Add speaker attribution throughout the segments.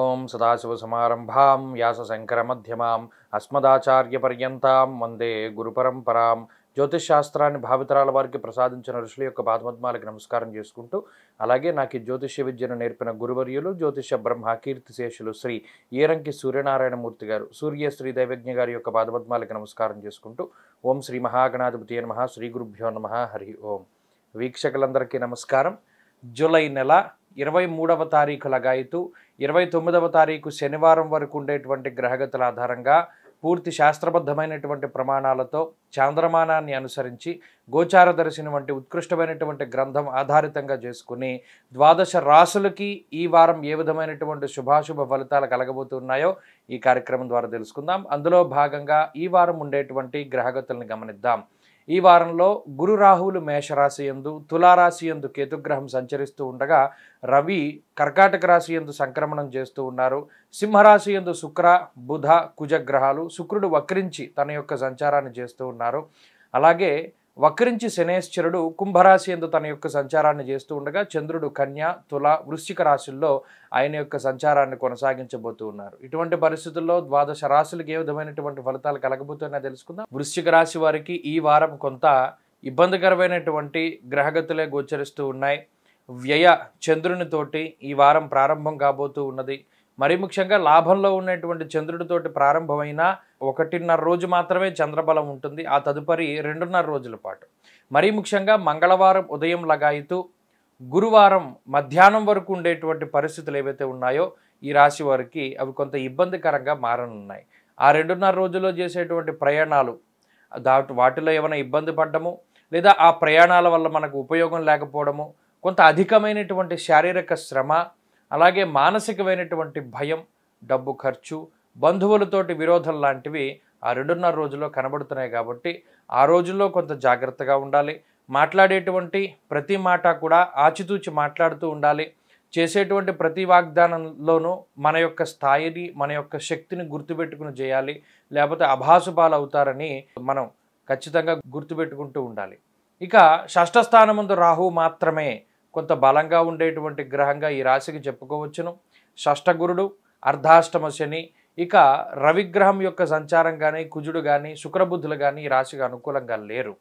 Speaker 1: ఓం సదాశివ మధ్యమాం వ్యాసశంకరమధ్యమాం అస్మదాచార్యపర్యంతం వందే గురుపరంపరాం శాస్త్రాన్ని భావితరాల వారికి ప్రసాదించిన ఋషుల యొక్క పాదమద్మాలకి నమస్కారం చేసుకుంటూ అలాగే నాకు జ్యోతిష్య విద్యను నేర్పిన గురువర్యులు జ్యోతిష బ్రహ్మ శేషులు శ్రీ ఏరంకి సూర్యనారాయణమూర్తి గారు సూర్య శ్రీ దైవజ్ఞ గారి యొక్క పాదపద్మాలకు నమస్కారం చేసుకుంటూ ఓం శ్రీ మహాగణాధిపతి నమ శ్రీ గురుభ్యో నమ హరి ఓం వీక్షకులందరికీ నమస్కారం జూలై నెల ఇరవై మూడవ తారీఖు లగాయతు ఇరవై తొమ్మిదవ తారీఖు శనివారం వరకు ఉండేటువంటి గ్రహగతుల ఆధారంగా పూర్తి శాస్త్రబద్ధమైనటువంటి ప్రమాణాలతో చాంద్రమానాన్ని అనుసరించి గోచార దర్శిని వంటి ఉత్కృష్టమైనటువంటి గ్రంథం ఆధారితంగా చేసుకుని ద్వాదశ రాసులకి ఈ వారం ఏ విధమైనటువంటి శుభాశుభ ఫలితాలు కలగబోతున్నాయో ఈ కార్యక్రమం ద్వారా తెలుసుకుందాం అందులో భాగంగా ఈ వారం ఉండేటువంటి గ్రహగతులను గమనిద్దాం ఈ వారంలో గురు రాహువులు మేషరాశి ఎందు తులారాశి ఎందు కేతుగ్రహం సంచరిస్తూ ఉండగా రవి కర్కాటక రాశి ఎందు సంక్రమణం చేస్తూ ఉన్నారు సింహరాశి ఎందు శుక్ర బుధ కుజగ్రహాలు శుక్రుడు వక్రించి తన యొక్క సంచారాన్ని చేస్తూ ఉన్నారు అలాగే వక్రించి శనేశ్వరుడు కుంభరాశి ఎందు తన యొక్క సంచారాన్ని చేస్తూ ఉండగా చంద్రుడు కన్య తుల వృశ్చిక రాశుల్లో ఆయన యొక్క సంచారాన్ని కొనసాగించబోతూ ఉన్నారు ఇటువంటి పరిస్థితుల్లో ద్వాదశ రాశులకు ఏ విధమైనటువంటి ఫలితాలు కలగబోతున్నాయో తెలుసుకుందాం వృశ్చిక రాశి వారికి ఈ వారం కొంత ఇబ్బందికరమైనటువంటి గ్రహగతులే గోచరిస్తూ ఉన్నాయి వ్యయ చంద్రునితోటి ఈ వారం ప్రారంభం కాబోతూ ఉన్నది మరీ ముఖ్యంగా లాభంలో ఉన్నటువంటి చంద్రుడితోటి ప్రారంభమైన ఒకటిన్నర రోజు మాత్రమే చంద్రబలం ఉంటుంది ఆ తదుపరి రెండున్నర రోజుల పాటు మరీ ముఖ్యంగా మంగళవారం ఉదయం లగాయితు గురువారం మధ్యాహ్నం వరకు ఉండేటువంటి పరిస్థితులు ఏవైతే ఉన్నాయో ఈ రాశి వారికి అవి కొంత ఇబ్బందికరంగా మారనున్నాయి ఆ రెండున్నర రోజుల్లో చేసేటువంటి ప్రయాణాలు దా వాటిలో ఏమైనా ఇబ్బంది పడ్డము లేదా ఆ ప్రయాణాల వల్ల మనకు ఉపయోగం లేకపోవడము కొంత అధికమైనటువంటి శారీరక శ్రమ అలాగే మానసికమైనటువంటి భయం డబ్బు ఖర్చు బంధువులతోటి విరోధం లాంటివి ఆ రెండున్నర రోజుల్లో కనబడుతున్నాయి కాబట్టి ఆ రోజుల్లో కొంత జాగ్రత్తగా ఉండాలి మాట్లాడేటువంటి ప్రతి మాట కూడా ఆచితూచి మాట్లాడుతూ ఉండాలి చేసేటువంటి ప్రతి వాగ్దానంలోనూ మన యొక్క స్థాయిని మన యొక్క శక్తిని గుర్తుపెట్టుకుని చేయాలి లేకపోతే అభాసుపాలు అవుతారని మనం ఖచ్చితంగా గుర్తుపెట్టుకుంటూ ఉండాలి ఇక షష్ఠస్థానముందు రాహు మాత్రమే కొంత బలంగా ఉండేటువంటి గ్రహంగా ఈ రాశికి చెప్పుకోవచ్చును షష్టగురుడు అర్ధాష్టమ శని ఇక రవిగ్రహం యొక్క సంచారం కానీ కుజుడు కానీ శుక్రబుద్ధులు కానీ ఈ రాశికి అనుకూలంగా లేరు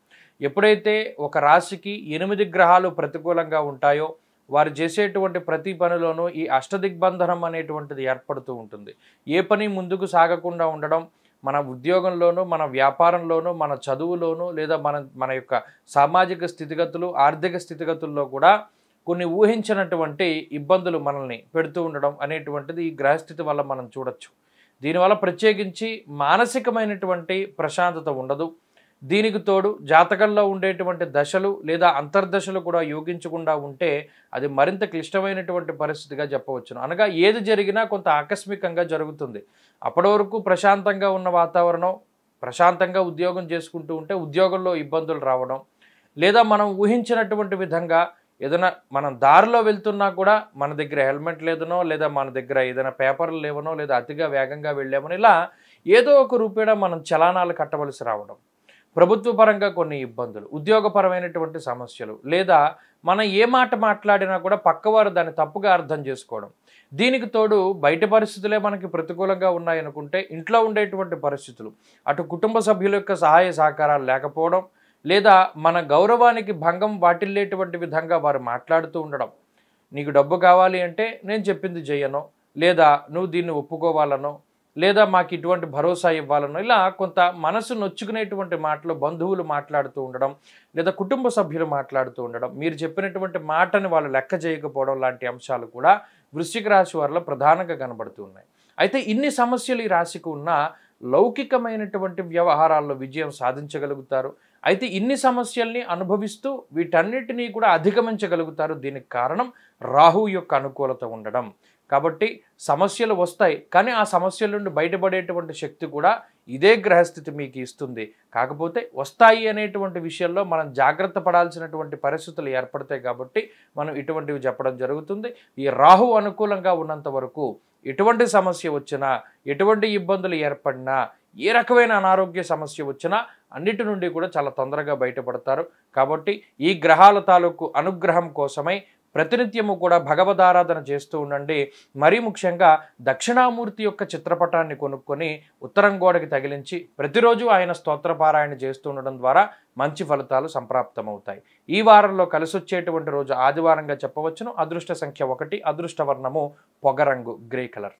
Speaker 1: ఎప్పుడైతే ఒక రాశికి ఎనిమిది గ్రహాలు ప్రతికూలంగా ఉంటాయో వారు చేసేటువంటి ప్రతి పనిలోనూ ఈ అష్టదిగ్బంధనం అనేటువంటిది ఏర్పడుతూ ఉంటుంది ఏ పని ముందుకు సాగకుండా ఉండడం మన ఉద్యోగంలోనూ మన వ్యాపారంలోనూ మన చదువులోనూ లేదా మన మన యొక్క సామాజిక స్థితిగతులు ఆర్థిక స్థితిగతుల్లో కూడా కొన్ని ఊహించినటువంటి ఇబ్బందులు మనల్ని పెడుతూ ఉండడం అనేటువంటిది ఈ గ్రహస్థితి వల్ల మనం చూడొచ్చు దీనివల్ల ప్రత్యేకించి మానసికమైనటువంటి ప్రశాంతత ఉండదు దీనికి తోడు జాతకంలో ఉండేటువంటి దశలు లేదా అంతర్దశలు కూడా యోగించకుండా ఉంటే అది మరింత క్లిష్టమైనటువంటి పరిస్థితిగా చెప్పవచ్చును అనగా ఏది జరిగినా కొంత ఆకస్మికంగా జరుగుతుంది అప్పటి వరకు ప్రశాంతంగా ఉన్న వాతావరణం ప్రశాంతంగా ఉద్యోగం చేసుకుంటూ ఉంటే ఉద్యోగంలో ఇబ్బందులు రావడం లేదా మనం ఊహించినటువంటి విధంగా ఏదైనా మనం దారిలో వెళ్తున్నా కూడా మన దగ్గర హెల్మెట్ లేదనో లేదా మన దగ్గర ఏదైనా పేపర్లు లేవనో లేదా అతిగా వేగంగా వెళ్ళామని ఇలా ఏదో ఒక రూపేణా మనం చలానాలు కట్టవలసి రావడం ప్రభుత్వ పరంగా కొన్ని ఇబ్బందులు ఉద్యోగపరమైనటువంటి సమస్యలు లేదా మనం ఏ మాట మాట్లాడినా కూడా పక్కవారు దాన్ని తప్పుగా అర్థం చేసుకోవడం దీనికి తోడు బయట పరిస్థితులే మనకి ప్రతికూలంగా ఉన్నాయనుకుంటే ఇంట్లో ఉండేటువంటి పరిస్థితులు అటు కుటుంబ సభ్యుల యొక్క సహాయ సహకారాలు లేకపోవడం లేదా మన గౌరవానికి భంగం వాటిల్లేటువంటి విధంగా వారు మాట్లాడుతూ ఉండడం నీకు డబ్బు కావాలి అంటే నేను చెప్పింది చేయను లేదా నువ్వు దీన్ని ఒప్పుకోవాలనో లేదా మాకు ఇటువంటి భరోసా ఇవ్వాలనో ఇలా కొంత మనసు నొచ్చుకునేటువంటి మాటలు బంధువులు మాట్లాడుతూ ఉండడం లేదా కుటుంబ సభ్యులు మాట్లాడుతూ ఉండడం మీరు చెప్పినటువంటి మాటని వాళ్ళు లెక్క చేయకపోవడం లాంటి అంశాలు కూడా వృశ్చిక రాశి వారిలో ప్రధానంగా కనబడుతూ ఉన్నాయి అయితే ఇన్ని సమస్యలు ఈ రాశికి ఉన్నా లౌకికమైనటువంటి వ్యవహారాల్లో విజయం సాధించగలుగుతారు అయితే ఇన్ని సమస్యల్ని అనుభవిస్తూ వీటన్నిటినీ కూడా అధిగమించగలుగుతారు దీనికి కారణం రాహు యొక్క అనుకూలత ఉండడం కాబట్టి సమస్యలు వస్తాయి కానీ ఆ సమస్యల నుండి బయటపడేటువంటి శక్తి కూడా ఇదే గ్రహస్థితి మీకు ఇస్తుంది కాకపోతే వస్తాయి అనేటువంటి విషయంలో మనం జాగ్రత్త పడాల్సినటువంటి పరిస్థితులు ఏర్పడతాయి కాబట్టి మనం ఇటువంటివి చెప్పడం జరుగుతుంది ఈ రాహు అనుకూలంగా ఉన్నంత వరకు ఎటువంటి సమస్య వచ్చినా ఎటువంటి ఇబ్బందులు ఏర్పడినా ఏ రకమైన అనారోగ్య సమస్య వచ్చినా అన్నిటి నుండి కూడా చాలా తొందరగా బయటపడతారు కాబట్టి ఈ గ్రహాల తాలూకు అనుగ్రహం కోసమై ప్రతినిత్యము కూడా భగవదారాధన చేస్తూ ఉండండి మరీ ముఖ్యంగా దక్షిణామూర్తి యొక్క చిత్రపటాన్ని కొనుక్కొని ఉత్తరం గోడకి తగిలించి ప్రతిరోజు ఆయన స్తోత్రపారాయణ చేస్తూ ఉండడం ద్వారా మంచి ఫలితాలు సంప్రాప్తమవుతాయి ఈ వారంలో కలిసొచ్చేటువంటి రోజు ఆదివారంగా చెప్పవచ్చును అదృష్ట సంఖ్య ఒకటి అదృష్టవర్ణము పొగరంగు గ్రే కలర్